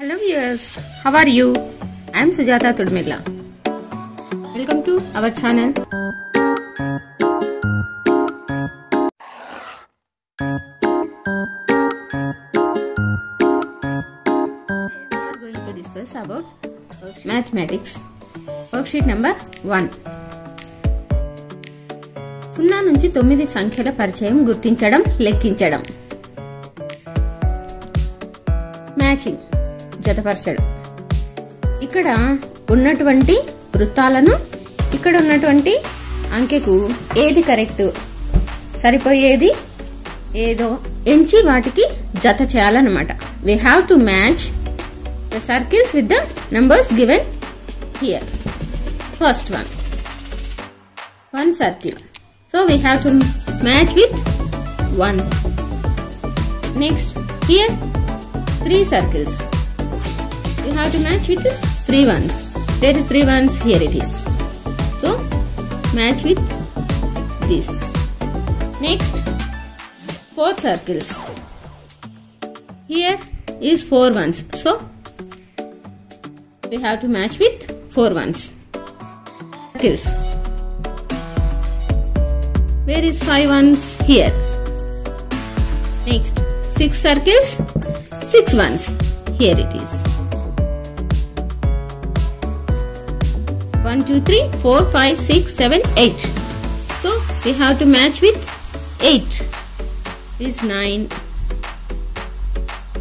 Hello viewers how are you I'm Sujatha Thudimilla welcome to our channel going to discuss about mathematics worksheet number one సున్నా నుంచి తొమ్మిది సంఖ్యల పరిచయం గుర్తించడం లెక్కించడం మ్యాచింగ్ జతపరచాడు ఇక్కడ ఉన్నటువంటి వృత్తాలను ఇక్కడ ఉన్నటువంటి అంకెకు ఏది కరెక్ట్ సరిపోయేది ఏదో ఎంచి వాటికి జత చేయాలన్నమాట we have to match the circles with the numbers given here first one one circle so we have to match with one next here three circles you have to match with three ones there is three ones here it is so match with this next four circles here is four ones so we have to match with four ones circles where is five ones here next six circles six ones here it is 1, 2, 3, 4, 5, 6, 7, 8. So we have to match with 8. This is 9.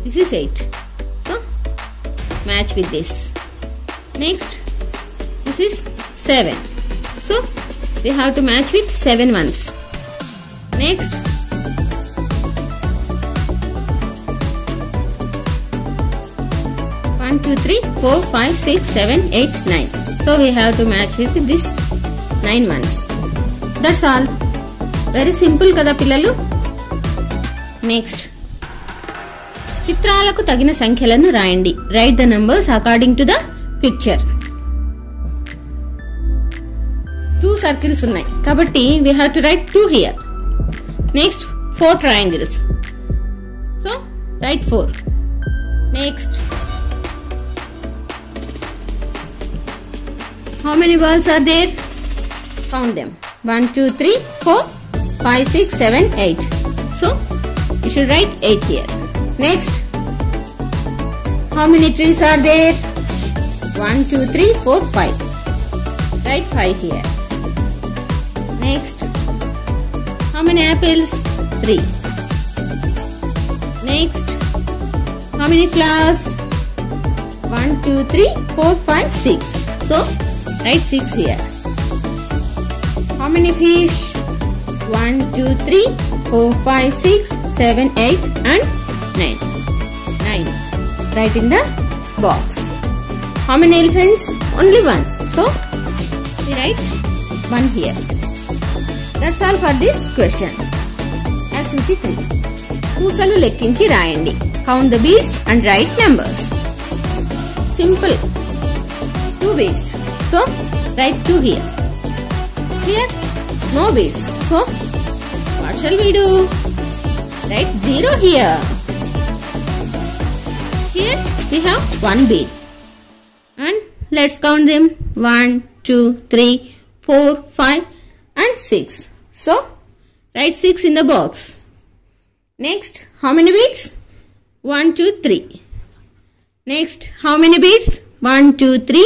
This is 8. So match with this. Next, this is 7. So we have to match with 7 ones. Next, One, two, three, four, five, six, seven, eight, nine. So we have to match with this 9 months. That's all. very simple కదా పిల్లలు next చిత్రాలకు తగిన సంఖ్యలను రాయండి write the numbers according to the picture two circles ఉన్నాయి కాబట్టి we have to write two here next four triangles so write four next How many balls are there? Count them. 1, 2, 3, 4, 5, 6, 7, 8. So, you should write 8 here. Next, how many trees are there? 1, 2, 3, 4, 5. Write 5 here. Next, how many apples? 3. Next, how many flowers? 1, 2, 3, 4, 5, 6. So, Write 6 here. How many fish? 1, 2, 3, 4, 5, 6, 7, 8 and 9. 9. Write in the box. How many elephants? Only one. So, we write 1 here. That's all for this question. Activity 3. పూసలు లెక్కించి రాయండి Count the beads and write numbers. Simple. Two beads so write 2 here. Here no base. So what shall we do? Write 0 here. Here we have 1 bead. And let's count them 1, 2, 3, 4, 5 and 6. So write 6 in the box. Next, how many beads? 1, 2, 3. Next, how many beads? 1, 2, 3,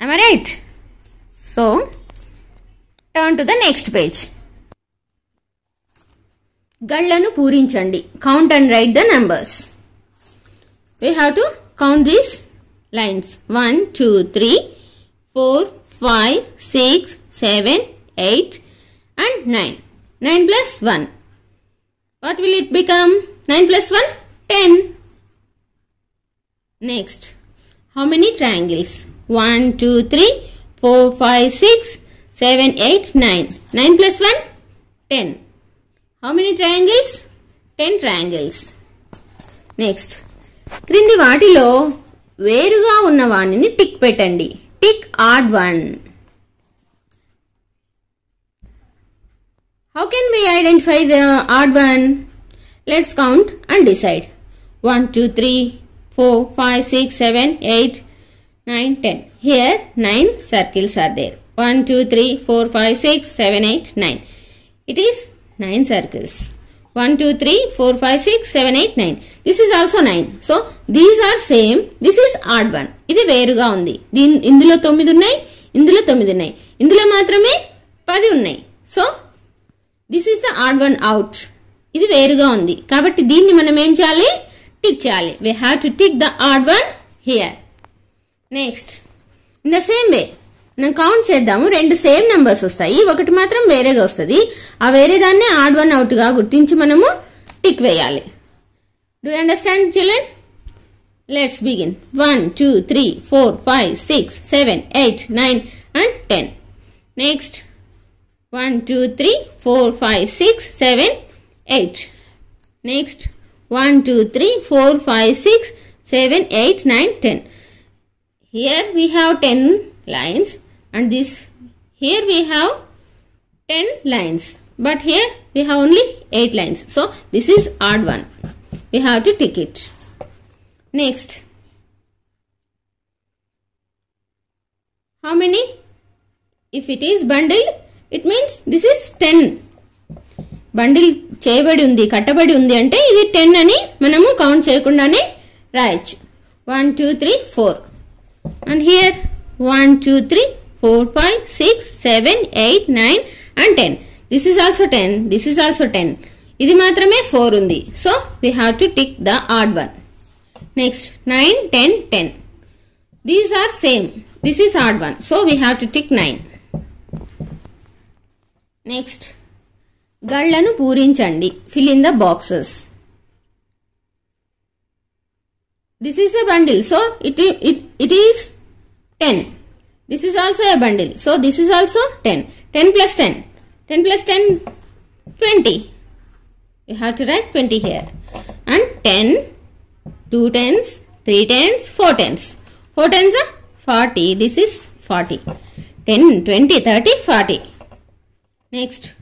Am I right? So, turn to the next page. గళ్లను పూరించండి count and write the numbers we have to count these lines one two three four five six seven eight and nine nine plus one what will it become nine plus one ten next how many triangles one two three four five six seven eight nine nine plus one ten how many triangles ten triangles next క్రింది వాటిలో వేరుగా ఉన్న వాణిని tick పెట్టండి tick odd one how can we identify the odd one let's count and decide one two three four five six seven eight 9, 10. Here 9 circles are there. 1, 2, 3, 4, 5, 6, 7, 8, 9. It is 9 circles. 1, 2, 3, 4, 5, 6, 7, 8, 9. This is also 9. So, these are same. This is odd one. ఇది వేరుగా ఉంది దీని ఇందులో తొమ్మిది ఉన్నాయి ఇందులో తొమ్మిది ఉన్నాయి ఇందులో మాత్రమే పది ఉన్నాయి so this is the odd one out ఇది వేరుగా ఉంది కాబట్టి దీన్ని మనం ఏం చేయాలి టిక్ చేయాలి we have to tick the odd one here next in the same way మనం కౌంట్ చేద్దాము రెండు సేమ్ నెంబర్స్ వస్తాయి ఒకటి మాత్రం వేరేగా వస్తుంది ఆ వేరే దాన్నే ఆడ్ వన్ అవుట్గా గుర్తించి మనము టిక్ వేయాలి do understand children let's begin one two three four five six seven eight nine and ten next one two three four five six seven eight next one two three four five six seven eight nine ten here we have 10 lines and this here we have 10 lines but here we have only 8 lines so this is odd one we have to tick it next how many if it is bundled it means this is 10 bundle చేయబడి ఉంది కట్టబడి ఉంది అంటే ఇది ten అని మనము count చేయకుండానే రాయొచ్చు one two three four and here 1 2 3 4 5 6 7 8 9 and 10 this is also 10 this is also 10 ఇది మాత్రమే 4 ఉంది so we have to tick the odd one next 9 10 10 these are same this is odd one so we have to tick 9 next గళ్ళను పూరించండి fill in the boxes this is a bundle so it, it, it is 10 this is also a bundle so this is also 10 10 plus 10 10 plus 10 20 you have to write 20 here and 10 2 tens 3 tens 4 tens 4 tens are 40 this is 40 10 20 30 40 next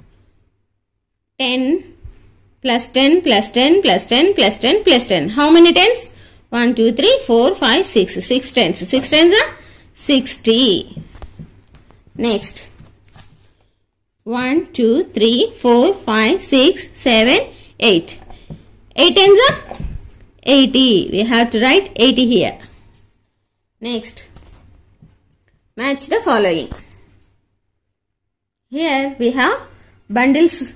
10 plus 10 plus 10 plus 10 plus 10 plus 10 how many tens 1, 2, 3, 4, 5, 6. 6 tens. 6 tens are 60. Next. 1, 2, 3, 4, 5, 6, 7, 8. 8 tens are 80. We have to write 80 here. Next. Match the following. Here we have bundles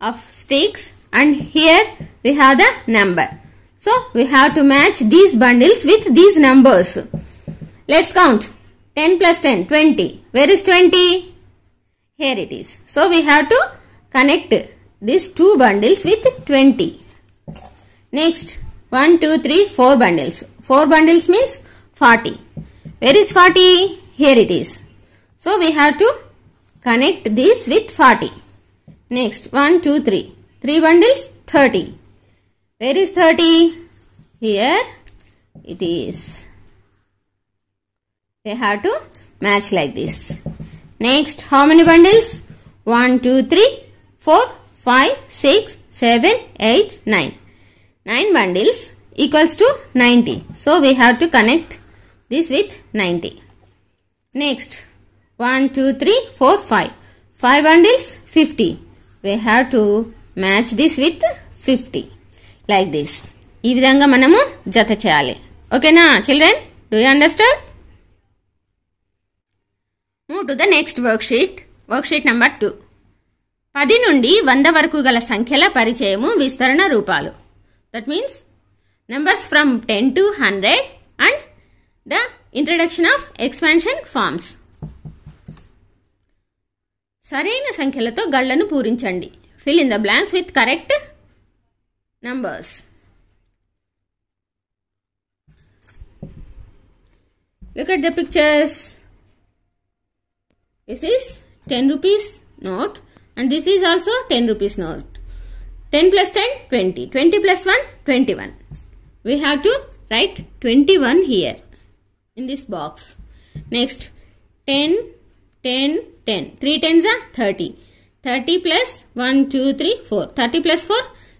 of sticks and here we have the number. So we have to match these bundles with these numbers. Let's count. 10 plus 10, 20. Where is 20? Here it is. So we have to connect these two bundles with 20. Next, 1, 2, 3, 4 bundles. 4 bundles means 40. Where is 40? Here it is. So we have to connect this with 40. Next, 1, 2, 3. 3 bundles, 30. Where is 30? Here it is. They have to match like this. Next, how many bundles? 1, 2, 3, 4, 5, 6, 7, 8, 9. 9 bundles equals to 90. So, we have to connect this with 90. Next, 1, 2, 3, 4, 5. 5 bundles, 50. We have to match this with 50. Like this ఈ విధంగా మనము జత చేయాలి ఓకేనా children do you understand move to the next worksheet worksheet number two పది నుండి వంద వరకు గల సంఖ్యల పరిచయము విస్తరణ రూపాలు that means numbers from ten to hundred and the introduction of expansion forms సరైన సంఖ్యలతో గళ్లను పూరించండి fill in the blanks with correct numbers. Look at the pictures. This is 10 rupees note and this is also 10 rupees note. 10 plus 10, 20. 20 plus 1, 21. We have to write 21 here in this box. Next, 10, 10, 10. 3 tens are 30. 30 plus 1, 2, 3, 4. 30 plus 4,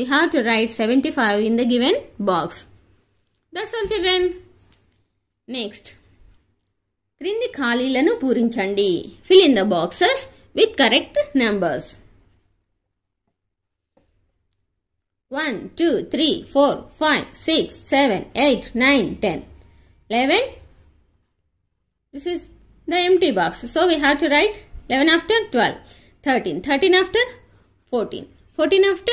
we have to write 75 in the given box. That's all children. Next. Krindi Kali Lanu Purin Chandi. Fill in the boxes with correct numbers. 1, 2, 3, 4, 5, 6, 7, 8, 9, 10, 11. This is the empty box. So we have to write 11 after 12, 13, 13 after 14, 14 after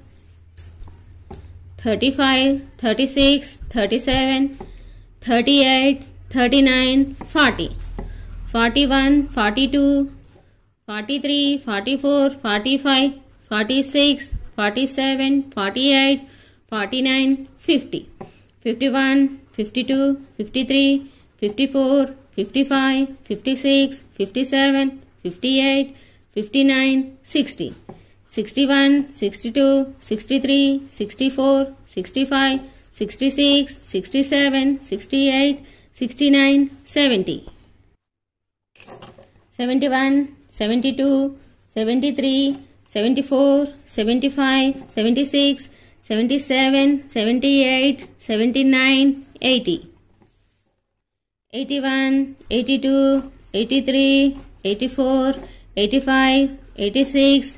35, 36, 37, 38, 39, 40, 41, 42, 43, 44, 45, 46, 47, 48, 49, 50, 51, 52, 53, 54, 55, 56, 57, 58, 59, 60. 61, 62, 63, 64, 65, 66, 67, 68, 69, 70, 71, 72, 73, 74, 75, 76, 77, 78, 79, 80, 81, 82, 83, 84, 85, 86,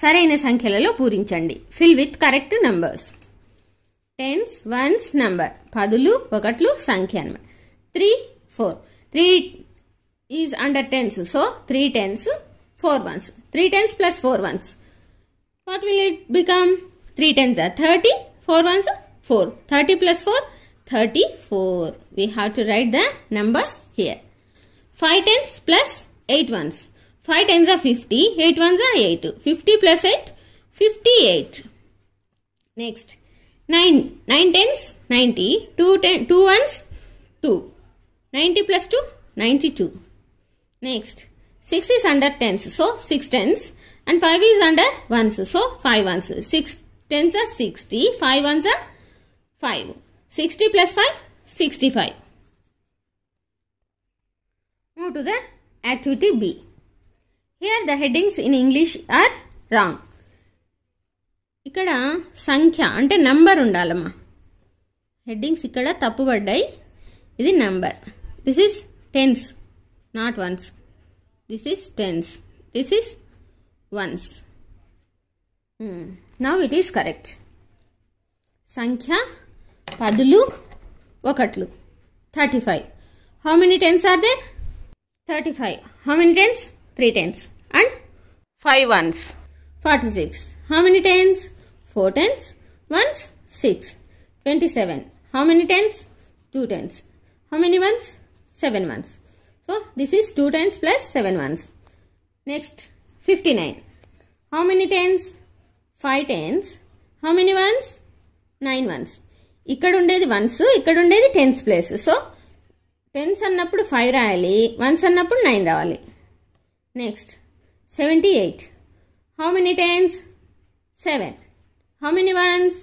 సరైన సంఖ్యలలో పూరించండి fill with correct numbers tens ones number పదులు ఒకట్లు సంఖ్య అనమాట three four three is under tens so three tens four ones three tens plus four ones what will it become three tens thirty four ones four thirty plus four thirty four we have to write the number here five tens plus eight ones 5 times are 50, 8 ones are 8. 50 plus 8, 58. Next, 9, 9 tens, 90, 2, ten, 2 ones, 2. 90 plus 2, 92. Next, 6 is under tens, so 6 tens. And 5 is under ones, so 5 ones. 6 tens are 60, 5 ones are 5. 60 plus 5, 65. Move to the activity B. Here the headings in English are wrong ఇక్కడ సంఖ్య అంటే number ఉండాలమ్మా headings ఇక్కడ తప్పుపడ్డాయి ఇది number this is tens not ones this is tens this is ones now it is correct సంఖ్య పదులు ఒకట్లు thirty five how many tens are they thirty five how many tens three tens and five ones forty six how many tens four tens ones six twenty seven how many tense two tens how many ones seven ones so this is two tens plus seven ones next fifty nine how many tens five tens how many ones nine ones ఇక్కడ ఉండేది ones ఇక్కడ ఉండేది tens place so tens అన్నప్పుడు five రాయాలి ones అన్నప్పుడు nine రావాలి Next, 78. How many tens? 7. How many ones?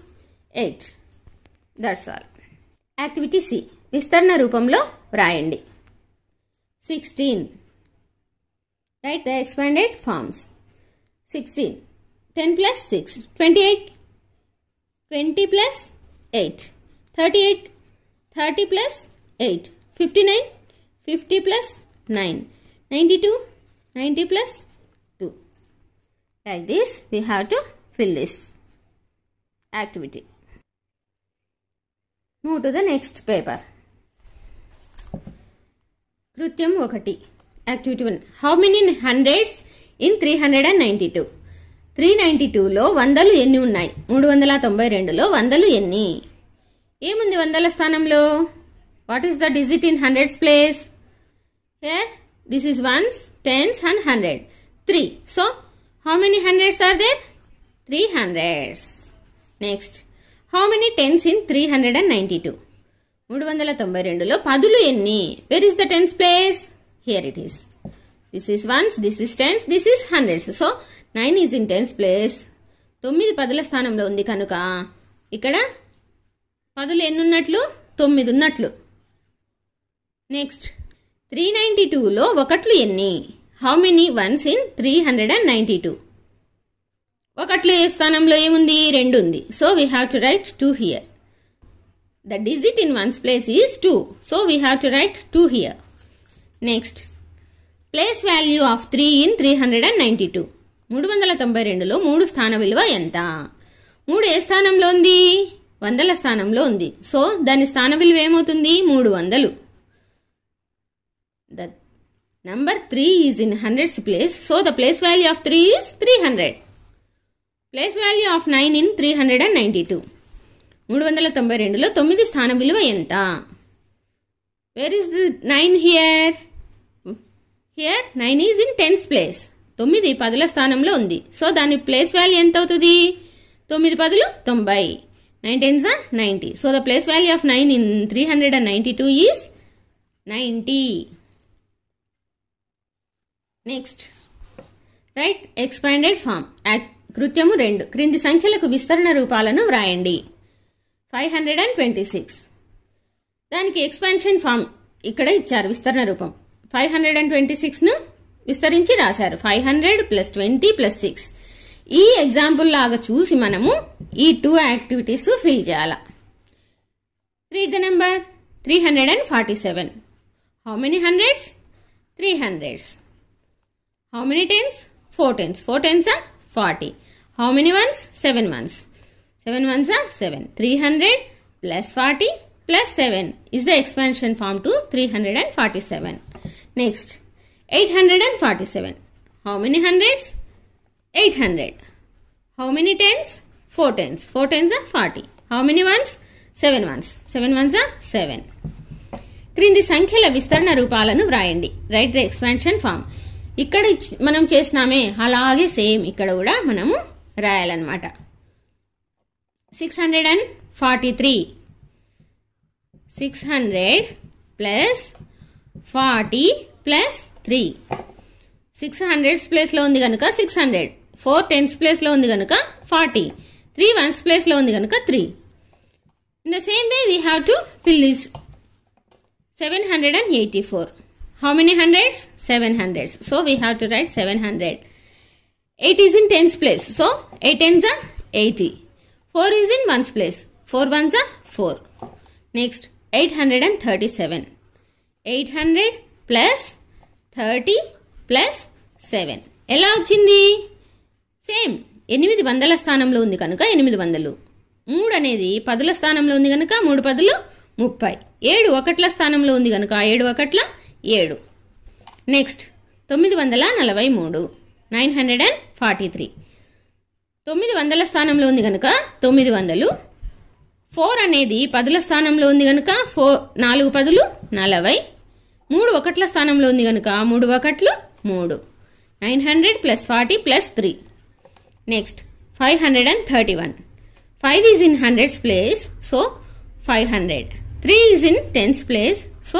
8. That's all. Activity C విస్తరణ రూపంలో వ్రాయండి sixteen write the expanded forms sixteen ten plus six twenty eight twenty plus eight thirty eight thirty plus eight fifty nine fifty plus nine ninety two 90 plus 2. Like this, we have to fill this activity. Move to the next paper. కృత్యం ఒకటి activity one how many hundreds in three hundred and ninety two three ninety టూలో వందలు ఎన్ని ఉన్నాయి మూడు వందల తొంభై రెండులో వందలు ఎన్ని ఏముంది వందల స్థానంలో what is the digit in hundreds place here This is ones, tens and hundred. Three. So, how many hundreds are there? Three hundreds. Next. How many tens in 392? మూడు వందల తొంభై రెండులో పదులు ఎన్ని where is the tens place here it is this is ones this is tens this is hundreds so nine is in tens place తొమ్మిది పదుల స్థానంలో ఉంది కనుక ఇక్కడ పదులు ఎన్నున్నట్లు తొమ్మిది ఉన్నట్లు నెక్స్ట్ త్రీ నైంటీ టూలో ఒకట్లు ఎన్ని how many ones in three hundred and ninety two ఒకట్లు ఏ స్థానంలో ఏముంది రెండు ఉంది so we have to write two here the digit in ones place is two so we have to write two here next place value of three in three hundred and ninety two మూడు వందల తొంభై రెండులో మూడు స్థాన విలువ ఎంత మూడు ఏ స్థానంలో ఉంది వందల స్థానంలో ఉంది సో దాని స్థాన విలువ ఏమవుతుంది మూడు వందలు three is in hundreds place so the place hundreds of three is three hundred place 3 of nine in three hundred and in two మూడు వందల తొంభై రెండులో తొమ్మిది స్థాన విలువ ఎంత where is the nine here here nine is in tens place తొమ్మిది పదుల స్థానంలో ఉంది సో దాని ప్లేస్ వాల్యూ ఎంత అవుతుంది తొమ్మిది పదులు తొంభై nine tens ninety so the place value of nine in three hundred and ninety two is ninety next right expanded form కృత్యము రెండు క్రింది సంఖ్యలకు విస్తరణ రూపాలను వ్రాయండి five hundred and twenty six దానికి ఎక్స్పాన్షన్ ఫామ్ ఇక్కడ ఇచ్చారు విస్తరణ రూపం ఫైవ్ హండ్రెడ్ అండ్ ట్వంటీ సిక్స్ను విస్తరించి రాశారు five hundred plus twenty plus six ఈ ఎగ్జాంపుల్ లాగా చూసి మనము ఈ టూ యాక్టివిటీస్ ఫిల్ చేయాల read the number three hundred and forty seven how many hundreds three hundreds How many tens? 4 tens. 4 tens are 40. How many ones? 7 ones. 7 ones are 7. 300 plus 40 plus 7 is the expansion form to 347. Next, 847. How many hundreds? 800. How many tens? 4 tens. 4 tens are 40. How many ones? 7 ones. 7 ones are 7. క్రింది సంఖ్యల విస్తరణ రూపాలను వ్రాయండి right the expansion form ఇక్కడ మనం చేసినామే అలాగే same ఇక్కడ కూడా మనము రాయాలన్నమాట six hundred and forty three six hundred plus forty plus three six hundreds ప్లేస్లో ఉంది కనుక సిక్స్ హండ్రెడ్ ఫోర్ టెన్స్ ప్లేస్లో ఉంది కనుక ఫార్టీ త్రీ వన్స్ ప్లేస్లో ఉంది కనుక three in the same way we have to fill this seven hundred and eighty four how many hundreds? 700s. So we have to write 700. 8 is in tens place. So 8 tens are 80. 4 is in ones place. 4 ones are 4. Next 837. 800 plus 30 plus seven ఎలా వచ్చింది same ఎనిమిది వందల స్థానంలో ఉంది కనుక ఎనిమిది వందలు మూడు అనేది పదుల స్థానంలో ఉంది కనుక మూడు పదులు ముప్పై ఏడు ఒకట్ల స్థానంలో ఉంది కనుక ఏడు ఒకట్ల ఏడు నెక్స్ట్ తొమ్మిది వందల నలభై మూడు nine hundred and forty three తొమ్మిది వందల స్థానంలో ఉంది కనుక తొమ్మిది వందలు ఫోర్ అనేది పదుల స్థానంలో ఉంది కనుక ఫోర్ నాలుగు పదులు నలభై మూడు ఒకట్ల స్థానంలో ఉంది కనుక మూడు ఒకట్లు మూడు nine hundred plus forty plus three next five hundred and thirty one five is in hundreds place so five hundred three is in tens place so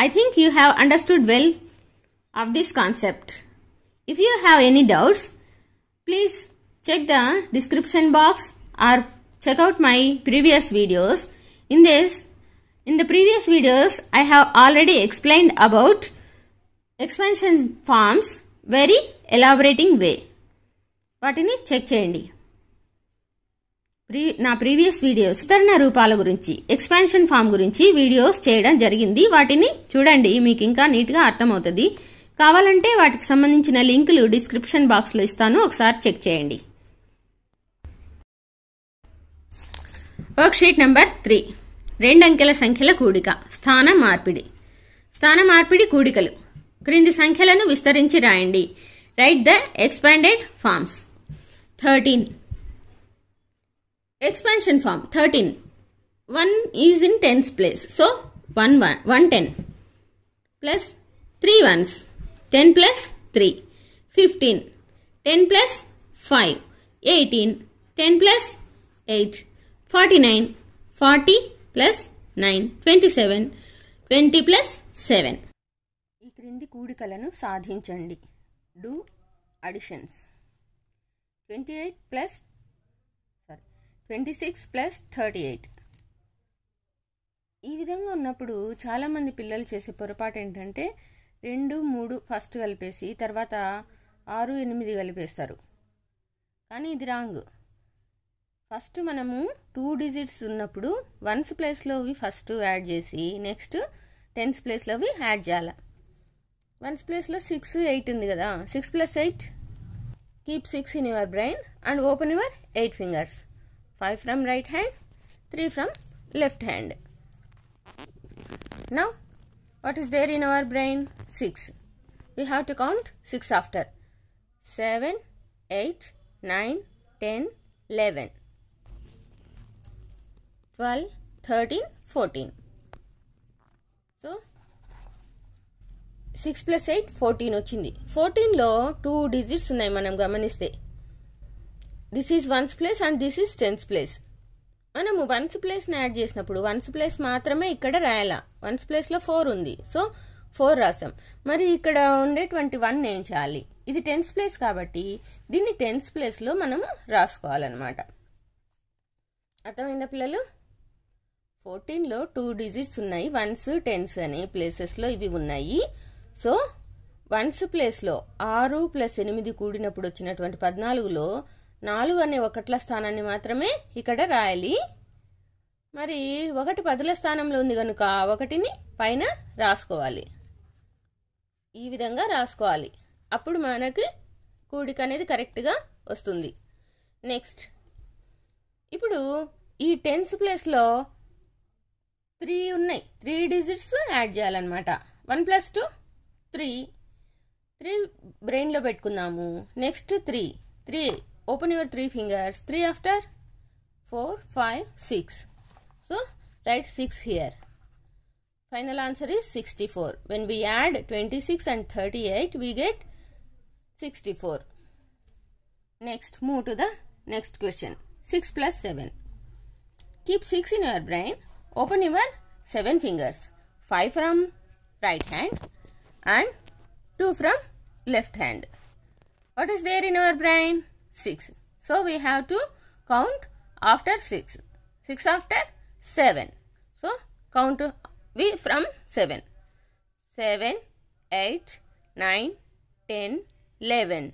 I think you have understood well of this concept. If you have any doubts, please check the description box or check out my previous videos. In this, in the previous videos, I have already explained about expansion very elaborating way. But వే వాటిని check చేయండి pre నా previous videos విస్తరణ రూపాల గురించి expansion form గురించి videos చేయడం జరిగింది వాటిని చూడండి మీకు ఇంకా నీట్గా అర్థమవుతుంది కావాలంటే వాటికి సంబంధించిన లింకులు డిస్క్రిప్షన్ బాక్స్లో ఇస్తాను ఒకసారి చెక్ చేయండి వర్క్షీట్ నెంబర్ త్రీ రెండంకెల సంఖ్యల కూడిక స్థాన మార్పిడి స్థాన మార్పిడి కూడికలు క్రింది సంఖ్యలను విస్తరించి రాయండి write the expanded forms thirteen Expansion form 13. 1 is in tens place. So 1, 1, 1 10 plus 3 ones. 10 plus 3. 15. 10 plus 5. 18. 10 plus 8. 49. 40 plus 9. 27. 20 plus 7. ఈ క్రింది కూడికలను సాధించండి do additions twenty eight plus twenty six plus thirty eight ఈ విధంగా ఉన్నప్పుడు చాలామంది పిల్లలు చేసే పొరపాటు ఏంటంటే రెండు మూడు ఫస్ట్ కలిపేసి తర్వాత ఆరు ఎనిమిది కలిపేస్తారు కానీ ఇది రాంగ్ ఫస్ట్ మనము టూ డిజిట్స్ ఉన్నప్పుడు వన్స్ ప్లేస్లోవి ఫస్ట్ యాడ్ చేసి నెక్స్ట్ టెన్స్ ప్లేస్లోవి యాడ్ చేయాలి వన్స్ ప్లేస్లో సిక్స్ ఎయిట్ ఉంది కదా six plus eight keep six in your brain and open your eight fingers 5 from right hand 3 from left hand now what is there in our brain 6 we have to count 6 after 7 8 9 10 11 12 13 14 so 6 plus 8, 14. Fourteen వచ్చింది ఫోర్టీన్లో two digits ఉన్నాయి this is ones place and this is tens place మనము ones ప్లేస్ని add చేసినప్పుడు ones place మాత్రమే ఇక్కడ రాయాలా ones ప్లేస్లో ఫోర్ ఉంది సో ఫోర్ రాసాం మరి ఇక్కడ ఉండేటువంటి వన్ ఏం చేయాలి ఇది టెన్స్ ప్లేస్ కాబట్టి దీన్ని టెన్స్ ప్లేస్లో మనము రాసుకోవాలన్నమాట అర్థమైందా పిల్లలు ఫోర్టీన్లో టూ డిజిట్స్ ఉన్నాయి వన్స్ టెన్స్ అనే ప్లేసెస్లో ఇవి ఉన్నాయి సో వన్స్ ప్లేస్లో ఆరు ప్లస్ ఎనిమిది కూడినప్పుడు వచ్చినటువంటి పద్నాలుగులో నాలుగు అనే ఒకట్ల స్థానాన్ని మాత్రమే ఇక్కడ రాయాలి మరి ఒకటి పదుల స్థానంలో ఉంది కనుక ఒకటిని పైన రాసుకోవాలి ఈ విధంగా రాసుకోవాలి అప్పుడు మనకి కూడిక అనేది కరెక్ట్గా వస్తుంది నెక్స్ట్ ఇప్పుడు ఈ టెన్స్ ప్లేస్లో త్రీ ఉన్నాయి త్రీ డిజిట్స్ యాడ్ చేయాలన్నమాట one plus two three three బ్రెయిన్లో పెట్టుకుందాము next three three open your three fingers 3 after 4 5 6 so write 6 here final answer is 64 when we add 26 and 38 we get 64 next move to the next question 6 plus 7 keep 6 in your brain open your 7 fingers 5 from right hand and 2 from left hand what is there in our brain six so we have to count after six six after seven so count we from seven seven eight nine ten eleven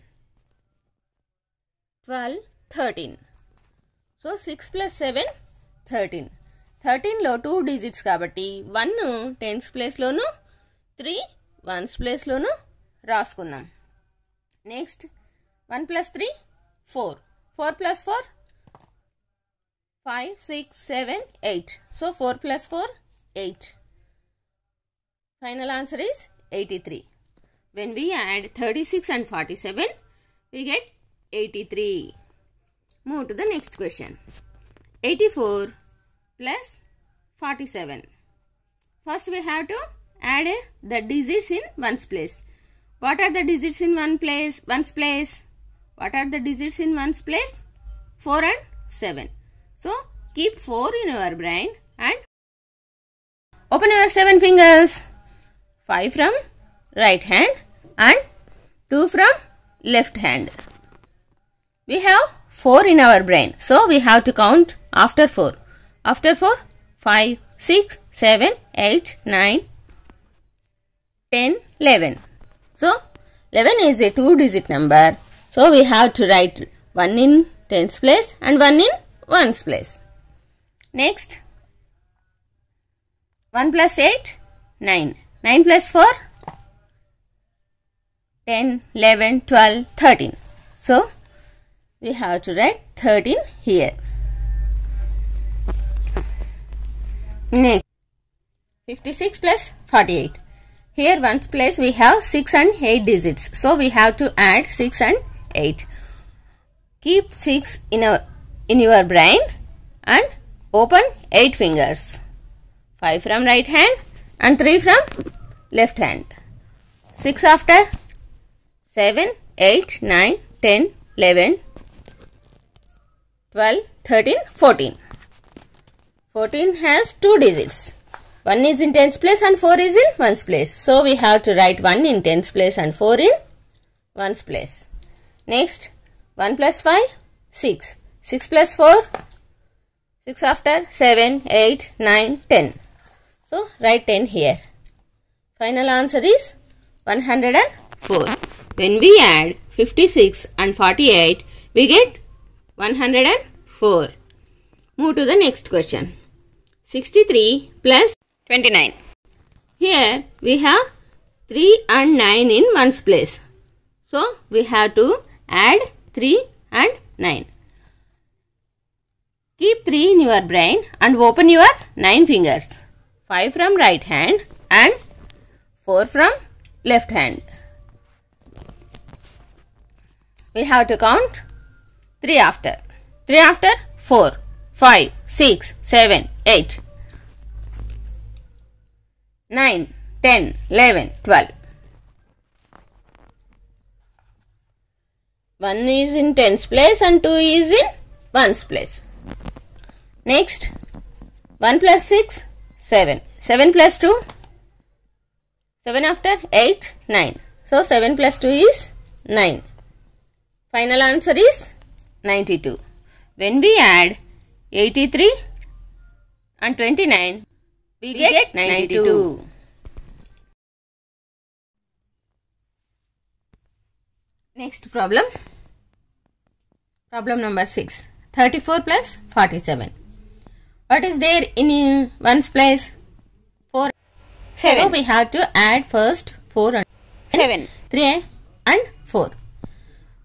twelve thirteen so six plus seven thirteen థర్టీన్లో two digits కాబట్టి one tens ప్లేస్లోను three ones ప్లేస్లోను రాసుకుందాం next one plus three 4. 4 plus 4? 5, 6, 7, 8. So 4 plus 4, 8. Final answer is 83. When we add 36 and 47, we get 83. Move to the next question. 84 plus 47. First we have to add the digits in ones place. What are the digits in one place? Ones place? What are the digits in 1's place? 4 and 7. So, keep 4 in your brain and open your 7 fingers. 5 from right hand and 2 from left hand. We have 4 in our brain. So, we have to count after 4. After 4, 5, 6, 7, 8, 9, 10, 11. So, 11 is a two digit number so we have to write 1 in tens place and 1 in ones place. Next 1 plus 8 9. 9 plus 4 10, 11, 12, 13. So we have to write 13 here. Next 56 plus 48. Here ones place we have 6 and 8 digits. So we have to add 6 and 8. Keep 6 in, a, in your brain and open 8 fingers. 5 from right hand and 3 from left hand. 6 after 7, 8, 9, 10, 11, 12, 13, 14. 14 has 2 digits. 1 is in tens place and 4 is in ones place. So we have to write 1 in tens place and 4 in ones place. Next, 1 plus 5, 6. 6 plus 4, 6 after 7, 8, 9, 10. So, write 10 here. Final answer is 104. When we add 56 and 48, we get 104. Move to the next question. 63 plus 29. Here, we have 3 and 9 in one's place. So, we have to add 3 and 9. Keep 3 in your brain and open your 9 fingers. 5 from right hand and 4 from left hand. We have to count 3 after. 3 after 4, 5, 6, 7, 8, 9, 10, 11, 12. 1 is in tens place and 2 is in 1's place. Next, 1 plus 6, 7. 7 plus 2, 7 after 8, 9. So, 7 plus 2 is 9. Final answer is 92. When we add 83 and 29, we, we get, get 92. 92. Next problem. Problem number 6. 34 plus 47. What is there in ones place? 4. 7. So we have to add first 4 and 7. 3 and 4.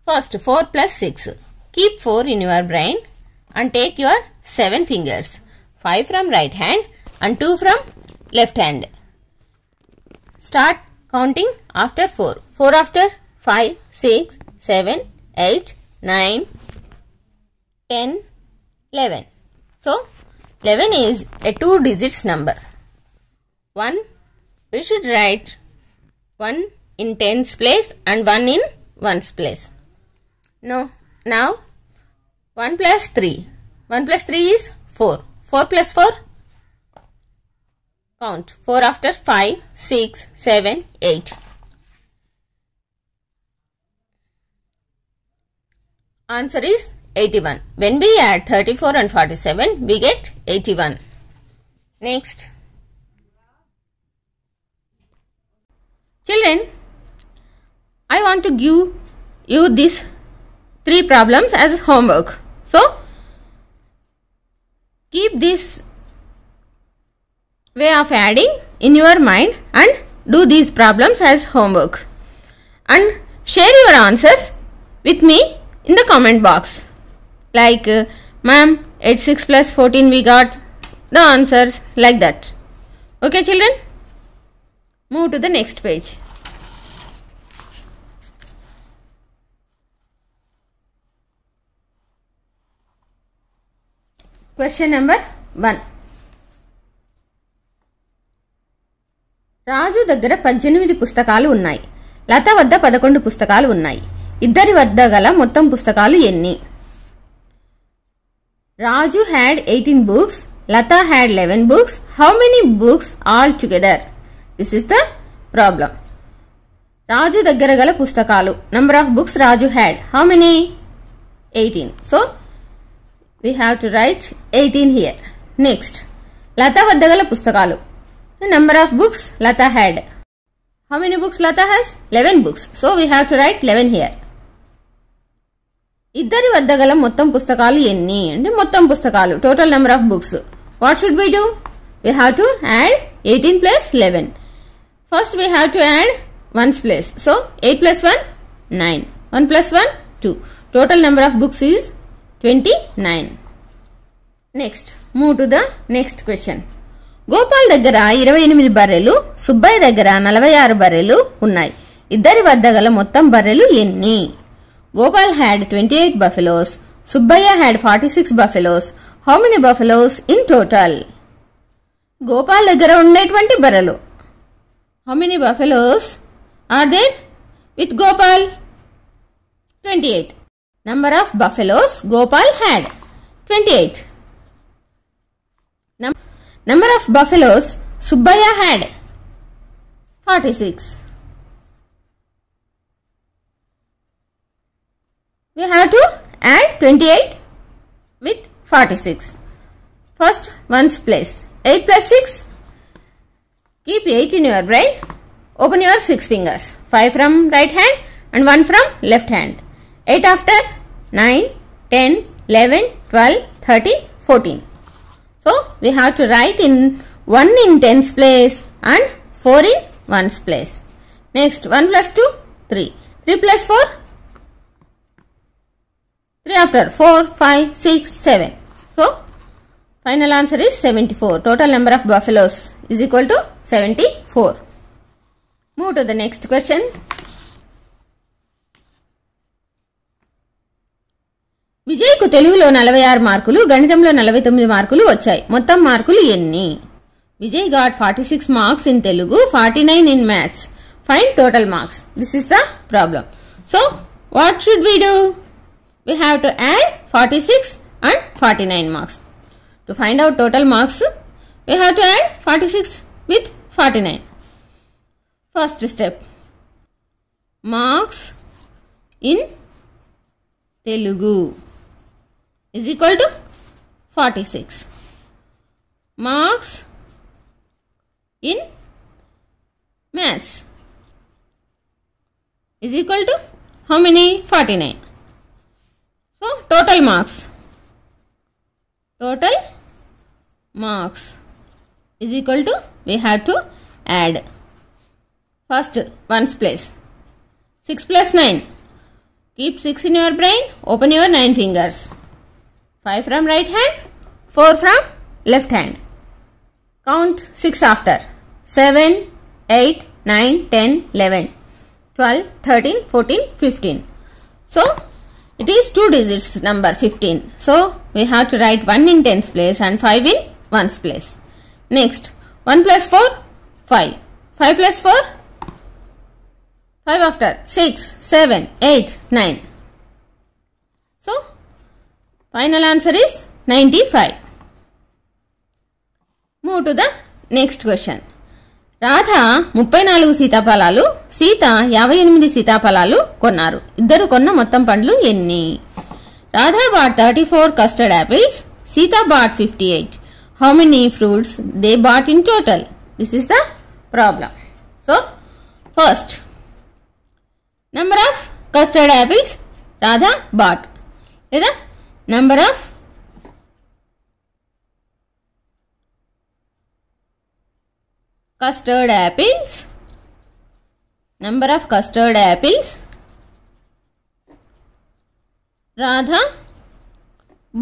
First 4 plus 6. Keep 4 in your brain and take your 7 fingers. 5 from right hand and 2 from left hand. Start counting after 4. 4 after 5, 6, 7, 8, 9, 10, 11. So, 11 is a 2 digits number. 1, we should write 1 in tens place and 1 in 1's place. No, now 1 plus 3. 1 plus 3 is 4. 4 plus 4? Count. 4 after 5, 6, 7, 8. Answer is 81. When we add 34 and 47, we get 81. Next. Children, I want to give you these three problems as homework. So, keep this way of adding in your mind and do these problems as homework. And share your answers with me in the comment box. Like, uh, ma'am, 86 plus 14 we got the answers like that. Okay children? Move to the next page. Question number 1. Raju దగ్గర 18 పుస్తకాలు ఉన్నాయి లత వద్ద 11 పుస్తకాలు ఉన్నాయి ఇద్దరి వద్ద గల మొత్తం పుస్తకాలు ఎన్ని Raju had eighteen books Latha had eleven books how many books all together this is the problem Raju దగ్గర గల పుస్తకాలు number of books Raju had how many eighteen so we have to write eighteen here next Latha వద్ద గల పుస్తకాలు number of books Latha had how many books Latha has eleven books so we have to write eleven here ఇద్దరి వద్ద గల మొత్తం పుస్తకాలు ఎన్ని అంటే మొత్తం పుస్తకాలు total number of books what should we do we have to add eighteen plus eleven first we have to add ones plus so eight plus one nine one plus one two total number of books is twenty nine next move to the next question Gopal దగ్గర ఇరవై ఎనిమిది బర్రెలు సుబ్బయ్య దగ్గర నలభై ఆరు బర్రెలు ఉన్నాయి ఇద్దరి వద్ద గల మొత్తం బర్రెలు ఎన్ని Gopal had twenty eight buffaloes Subbaiah had forty six buffaloes how many buffaloes in total Gopal దగ్గర ఉండేటువంటి బర్రెలు how many buffaloes are there with Gopal twenty eight number of buffaloes Gopal had twenty eight number of buffaloes Subbaiah had forty six we have to add 28 with 46. First ones place. 8 plus 6. Keep 8 in your brain. Open your 6 fingers. 5 from right hand and 1 from left hand. 8 after 9, 10, 11, 12, 13, 14. So, we have to write in 1 in 10's place and 4 in 1's place. Next, 1 plus 2, 3. 3 plus 4, 3 after 4, 5, 6, 7. So, final answer is 74. Total number of buffaloes is equal to 74. Move to the next question. విజయ్కు తెలుగులో నలభై ఆరు మార్కులు గణితంలో నలభై తొమ్మిది మార్కులు వచ్చాయి మొత్తం మార్కులు ఎన్ని Vijay got forty six marks in Telugu forty nine in maths find total marks this is the problem so what should we do we have to add 46 and 49 marks. To find out total marks, we have to add 46 with 49. First step, marks in Telugu is equal to 46. Marks in maths is equal to how many? 49. So, total marks. Total marks is equal to we have to add first 1's place 6 plus 9 keep 6 in your brain open your 9 fingers 5 from right hand 4 from left hand count 6 after 7 8 9 10 11 12 13 14 15 so it is 2 digits number 15. So, we have to write 1 in 10's place and 5 in 1's place. Next, 1 plus 4, 5. 5 plus 4, 5 after 6, 7, 8, 9. So, final answer is 95. Move to the next question. Radha ముప్పై నాలుగు సీతాఫలాలు సీత యాభై ఎనిమిది సీతాఫలాలు కొన్నారు ఇద్దరు కొన్న మొత్తం పండ్లు ఎన్ని Radha bought thirty four custard apples Sita bought fifty eight how many fruits they bought in total this is the problem so first number of custard apples Radha bought లేదా number of custard apples number of custard apples Radha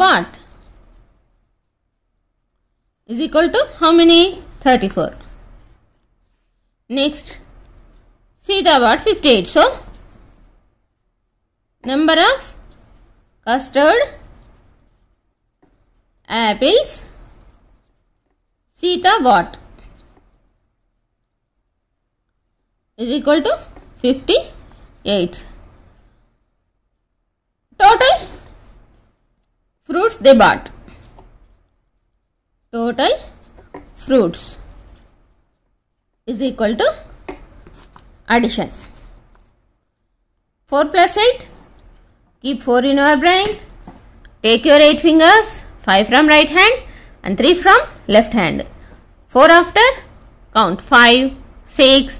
bought is equal to how many 34 next Sita bought 58 so number of custard apples Sita bought is equal to 58. Total fruits they bought. Total fruits is equal to addition. 4 plus 8. Keep 4 in your brain. Take your 8 fingers. 5 from right hand and 3 from left hand. 4 after count 5, 6,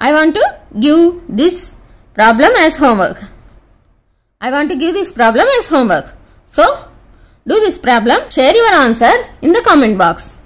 I want to give this problem as homework. I want to give this problem as homework. So, do this problem, share your answer in the comment box.